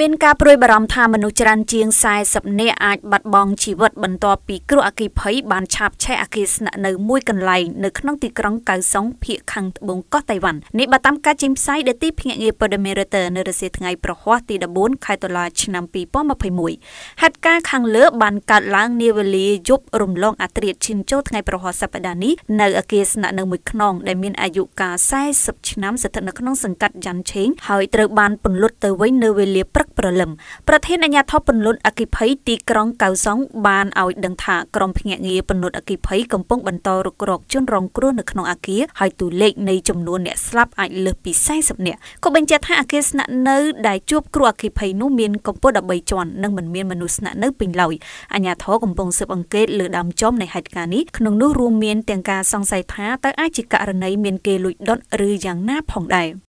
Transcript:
មានការព្រួយបារម្ភថាមនុស្សច្រើនជាង40នាក់អាចបាត់បង់ជីវិតបន្ទាប់ពីគ្រោះអគ្គិភ័យបានឆាបឆេះអគារស្នាក់នៅមួយកន្លែងនៅក្នុងទីក្រុងកៅសុងភៀកខាងត្បូងកោះតៃវ៉ាន់នេះបើតាមការចេញផ្សាយដែលទីភ្នាក់ងារព័ត៌មាន Reuters នៅរសៀលថ្ងៃប្រហ័សទី14ខែតុលាឆ្នាំ2021ហេតុការណ៍ខាងលើបានកើតឡើងនាវេលាយប់រំលងអត្រាឈិនចូលថ្ងៃប្រហ័សសប្តាហ៍នេះនៅអគារស្នាក់នៅមួយខ្នងដែលមានអាយុកាល40ឆ្នាំស្ថិតនៅក្នុងសង្កាត់យ៉ាន់ឆេងហើយត្រូវបានពន្លត់ទៅវិញនៅវេលាព្រឹកទឹកព្រលឹមប្រធានអាជ្ញាធរពន្លត់អគិភ័យទីក្រុងកៅសុងបានឲ្យដឹងថាក្រុមភ្នាក់ងារពន្លត់អគិភ័យកំពុងបន្តរុករកជនរងគ្រោះនៅក្នុងអាគារហើយតួលេខនៃចំនួនអ្នកស្លាប់អាចលើសពី40នាក់ក៏បញ្ជាក់ថាអាគារស្នាក់នៅដែលជួបគ្រោះអគិភ័យនោះមានកម្ពស់13ជាន់និងមិនមានមនុស្សស្នាក់នៅពេញឡើយអាជ្ញាធរកំពុងស៊ើបអង្កេតលើដើមចមនៃហេតុការណ៍នេះក្នុងនោះរួមមានទាំងការសង្ស័យថាតើអាចជាករណីមានគេលួចដុតឬយ៉ាងណាផងដែរ។